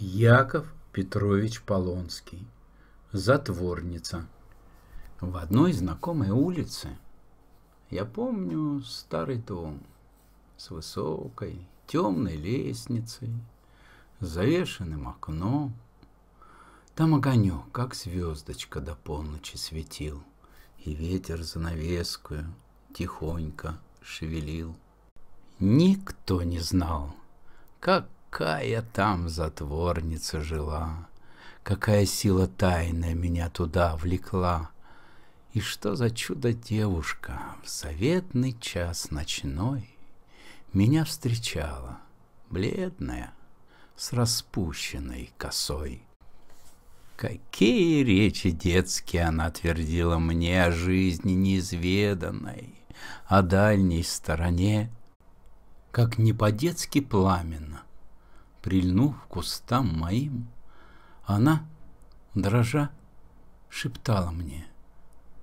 Яков Петрович Полонский. Затворница. В одной знакомой улице я помню старый дом с высокой темной лестницей, завешенным окном. Там огонек, как звездочка, до полночи светил, и ветер занавескую тихонько шевелил. Никто не знал, как Какая там затворница жила, Какая сила тайная меня туда влекла. И что за чудо девушка В советный час ночной Меня встречала, бледная, С распущенной косой. Какие речи детские она твердила мне О жизни неизведанной, О дальней стороне, Как не по-детски пламенно прильнув к кустам моим, она, дрожа, шептала мне,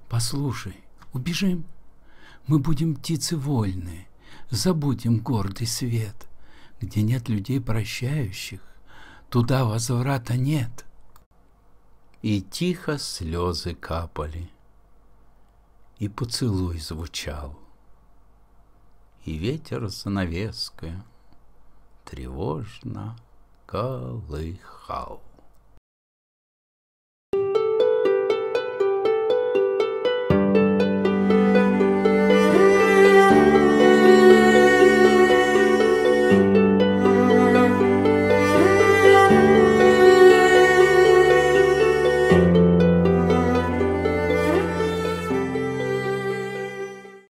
«Послушай, убежим, мы будем птицы вольные, забудем гордый свет, где нет людей прощающих, туда возврата нет». И тихо слезы капали, и поцелуй звучал, и ветер занавеска тревожно колыхал.